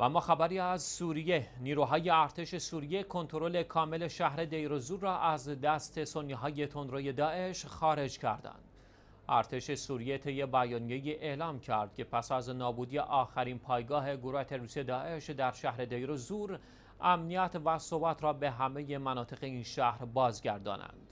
و اما خبری از سوریه نیروهای ارتش سوریه کنترل کامل شهر دیرزور را از دست سنیهای تندروی داعش خارج کردند ارتش سوریه طی بیانگی اعلام کرد که پس از نابودی آخرین پایگاه گروه تروریستی داعش در شهر دیرزور امنیت و ثبات را به همه مناطق این شهر بازگردانند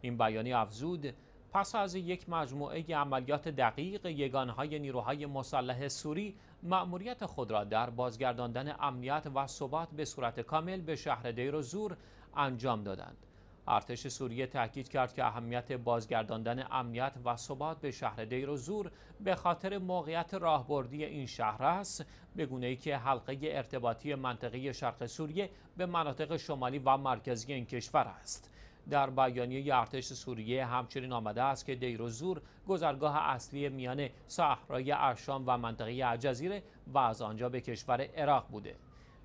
این بیانیه افزود پس از یک مجموعه عملیات دقیق یگانهای نیروهای مسلح سوری مأموریت خود را در بازگرداندن امنیت و ثبات به صورت کامل به شهر دیر و زور انجام دادند. ارتش سوریه تاکید کرد که اهمیت بازگرداندن امنیت و ثبات به شهر دیر و زور به خاطر موقعیت راهبردی این شهر است به گونه ای که حلقه ارتباطی منطقه شرق سوریه به مناطق شمالی و مرکزی این کشور است. در بیانیه ارتش سوریه همچنین آمده است که دیر زور گذرگاه اصلی میانه صحرای ارشام و منطقه الجزیره و از آنجا به کشور عراق بوده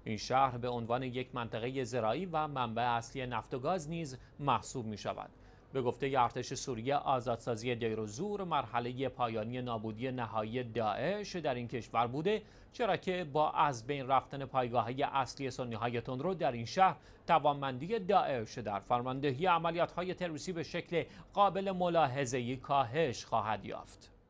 این شهر به عنوان یک منطقه زراعی و منبع اصلی نفت و گاز نیز محسوب می شود به گفته ارتش سوریه آزادسازی زور مرحله پایانی نابودی نهایی داعش در این کشور بوده چرا که با از بین رفتن پایگاه های اصلی سنی های در این شهر توانمندی داعش در فرماندهی عملیات های به شکل قابل ملاحظه‌ای کاهش خواهد یافت